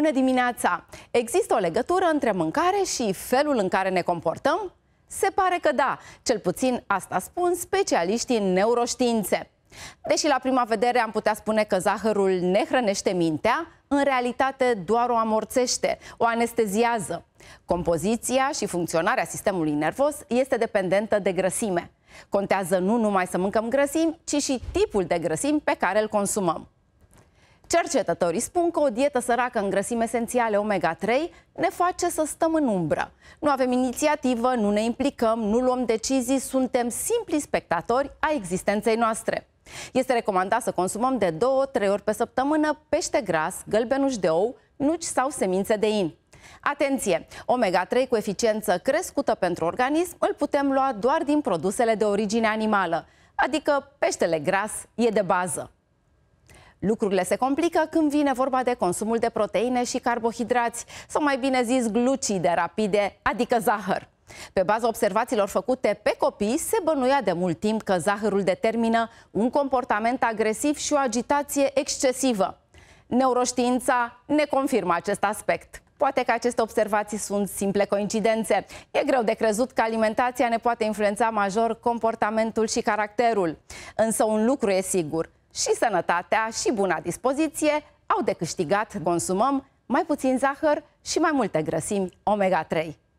Bună dimineața! Există o legătură între mâncare și felul în care ne comportăm? Se pare că da, cel puțin asta spun specialiștii în neuroștiințe. Deși la prima vedere am putea spune că zahărul ne hrănește mintea, în realitate doar o amorțește, o anesteziază. Compoziția și funcționarea sistemului nervos este dependentă de grăsime. Contează nu numai să mâncăm grăsimi, ci și tipul de grăsimi pe care îl consumăm. Cercetătorii spun că o dietă săracă în grăsimi esențiale omega-3 ne face să stăm în umbră. Nu avem inițiativă, nu ne implicăm, nu luăm decizii, suntem simpli spectatori a existenței noastre. Este recomandat să consumăm de 2-3 ori pe săptămână pește gras, gălbenuș de ou, nuci sau semințe de in. Atenție! Omega-3 cu eficiență crescută pentru organism îl putem lua doar din produsele de origine animală, adică peștele gras e de bază. Lucrurile se complică când vine vorba de consumul de proteine și carbohidrați, sau mai bine zis glucide rapide, adică zahăr. Pe baza observațiilor făcute pe copii, se bănuia de mult timp că zahărul determină un comportament agresiv și o agitație excesivă. Neuroștiința ne confirmă acest aspect. Poate că aceste observații sunt simple coincidențe. E greu de crezut că alimentația ne poate influența major comportamentul și caracterul. Însă un lucru e sigur, și sănătatea și buna dispoziție au de câștigat. Consumăm mai puțin zahăr și mai multe grăsimi omega-3.